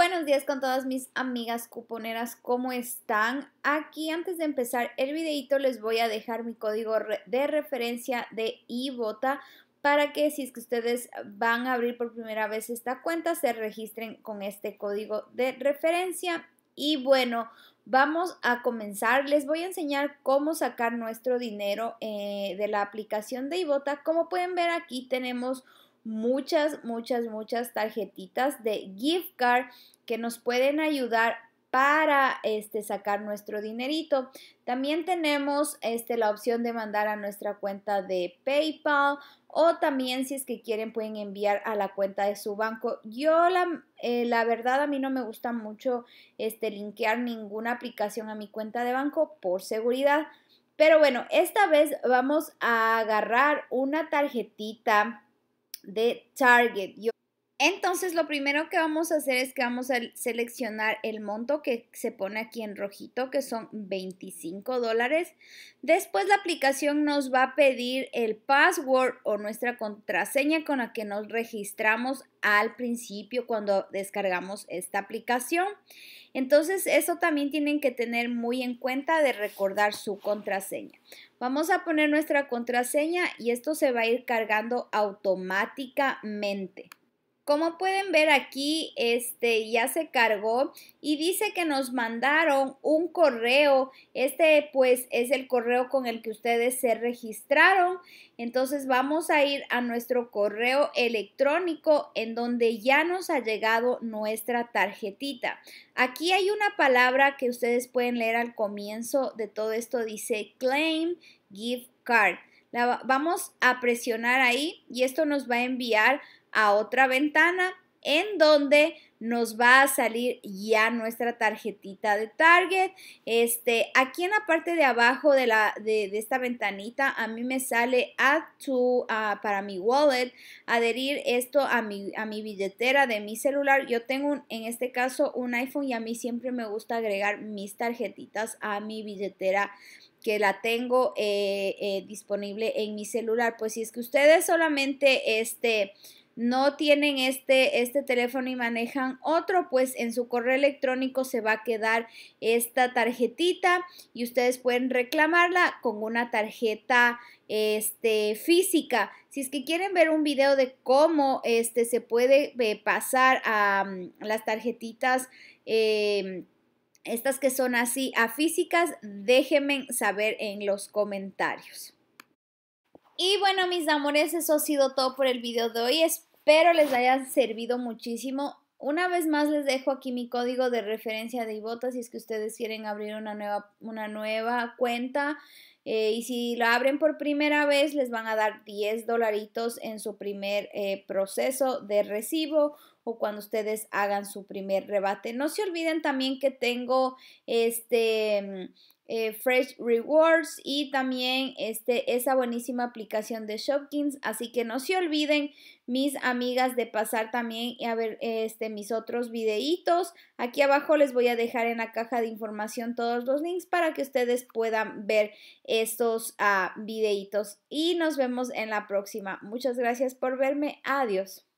Buenos días con todas mis amigas cuponeras, ¿cómo están? Aquí antes de empezar el videito les voy a dejar mi código de referencia de iBota para que si es que ustedes van a abrir por primera vez esta cuenta, se registren con este código de referencia. Y bueno, vamos a comenzar. Les voy a enseñar cómo sacar nuestro dinero eh, de la aplicación de Ibota. Como pueden ver aquí tenemos muchas, muchas, muchas tarjetitas de gift card que nos pueden ayudar para este, sacar nuestro dinerito. También tenemos este, la opción de mandar a nuestra cuenta de PayPal o también si es que quieren pueden enviar a la cuenta de su banco. Yo la, eh, la verdad a mí no me gusta mucho este, linkear ninguna aplicación a mi cuenta de banco por seguridad. Pero bueno, esta vez vamos a agarrar una tarjetita the target your Entonces lo primero que vamos a hacer es que vamos a seleccionar el monto que se pone aquí en rojito, que son 25 dólares. Después la aplicación nos va a pedir el password o nuestra contraseña con la que nos registramos al principio cuando descargamos esta aplicación. Entonces eso también tienen que tener muy en cuenta de recordar su contraseña. Vamos a poner nuestra contraseña y esto se va a ir cargando automáticamente. Como pueden ver aquí, este ya se cargó y dice que nos mandaron un correo. Este pues es el correo con el que ustedes se registraron. Entonces vamos a ir a nuestro correo electrónico en donde ya nos ha llegado nuestra tarjetita. Aquí hay una palabra que ustedes pueden leer al comienzo de todo esto. Dice claim gift card. vamos a presionar ahí y esto nos va a enviar a otra ventana en donde nos va a salir ya nuestra tarjetita de Target. Este, aquí en la parte de abajo de, la, de, esta ventanita, a mí me sale Add to, ah, para mi wallet, adherir esto a mi, a mi billetera de mi celular. Yo tengo, en este caso, un iPhone y a mí siempre me gusta agregar mis tarjetitas a mi billetera que la tengo eh, eh, disponible en mi celular. Pues si es que ustedes solamente, este, no tienen este, este teléfono y manejan otro, pues en su correo electrónico se va a quedar esta tarjetita y ustedes pueden reclamarla con una tarjeta este, física. Si es que quieren ver un video de cómo este, se puede eh, pasar a mm, las tarjetitas, eh, estas que son así a físicas, déjenme saber en los comentarios. Y bueno, mis amores, eso ha sido todo por el video de hoy. Espero les haya servido muchísimo. Una vez más les dejo aquí mi código de referencia de Ibota si es que ustedes quieren abrir una nueva, una nueva cuenta. Eh, y si la abren por primera vez, les van a dar 10 dolaritos en su primer eh, proceso de recibo o cuando ustedes hagan su primer rebate. No se olviden también que tengo este mm, eh, Fresh Rewards y también este, esa buenísima aplicación de Shopkins. Así que no se olviden, mis amigas, de pasar también a ver este, mis otros videitos. Aquí abajo les voy a dejar en la caja de información todos los links para que ustedes puedan ver estos ah, videitos. Y nos vemos en la próxima. Muchas gracias por verme. Adiós.